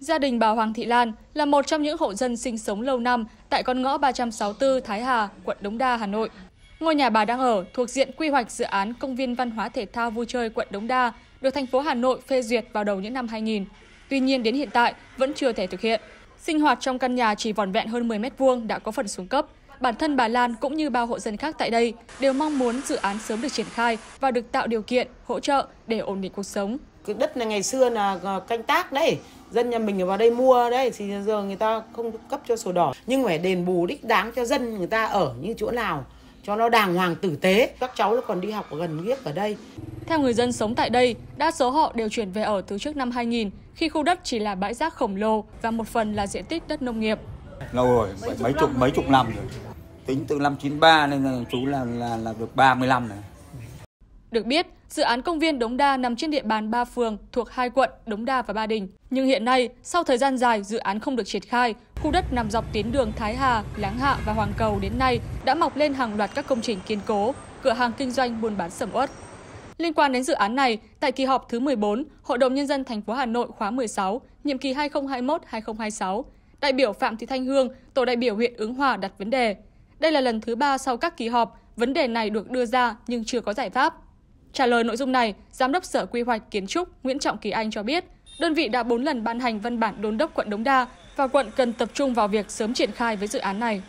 Gia đình bà Hoàng Thị Lan là một trong những hộ dân sinh sống lâu năm tại con ngõ 364 Thái Hà, quận Đống Đa, Hà Nội. Ngôi nhà bà đang ở thuộc diện quy hoạch dự án Công viên Văn hóa Thể thao Vui chơi quận Đống Đa, được thành phố Hà Nội phê duyệt vào đầu những năm 2000. Tuy nhiên đến hiện tại vẫn chưa thể thực hiện. Sinh hoạt trong căn nhà chỉ vỏn vẹn hơn 10 mét vuông đã có phần xuống cấp. Bản thân bà Lan cũng như bao hộ dân khác tại đây đều mong muốn dự án sớm được triển khai và được tạo điều kiện, hỗ trợ để ổn định cuộc sống cái đất này ngày xưa là ờ, canh tác đấy dân nhà mình vào đây mua đấy thì giờ người ta không cấp cho sổ đỏ nhưng phải đền bù đích đáng cho dân người ta ở như chỗ nào cho nó đàng hoàng tử tế các cháu nó còn đi học gần ghiếc ở đây theo người dân sống tại đây đa số họ đều chuyển về ở từ trước năm 2000 khi khu đất chỉ là bãi rác khổng lồ và một phần là diện tích đất nông nghiệp lâu rồi mấy, mấy chục mấy chục năm rồi tính từ năm 93 nên là chú là là, là được 35 này được biết, dự án công viên Đống Đa nằm trên địa bàn 3 phường thuộc hai quận Đống Đa và Ba Đình. Nhưng hiện nay, sau thời gian dài dự án không được triển khai, khu đất nằm dọc tuyến đường Thái Hà, Láng Hạ và Hoàng Cầu đến nay đã mọc lên hàng loạt các công trình kiên cố, cửa hàng kinh doanh buôn bán sầm uất. Liên quan đến dự án này, tại kỳ họp thứ 14, Hội đồng nhân dân thành phố Hà Nội khóa 16, nhiệm kỳ 2021-2026, đại biểu Phạm Thị Thanh Hương, tổ đại biểu huyện Ứng Hòa đặt vấn đề. Đây là lần thứ ba sau các kỳ họp, vấn đề này được đưa ra nhưng chưa có giải pháp. Trả lời nội dung này, Giám đốc Sở Quy hoạch Kiến trúc Nguyễn Trọng Kỳ Anh cho biết, đơn vị đã 4 lần ban hành văn bản đôn đốc quận Đống Đa và quận cần tập trung vào việc sớm triển khai với dự án này.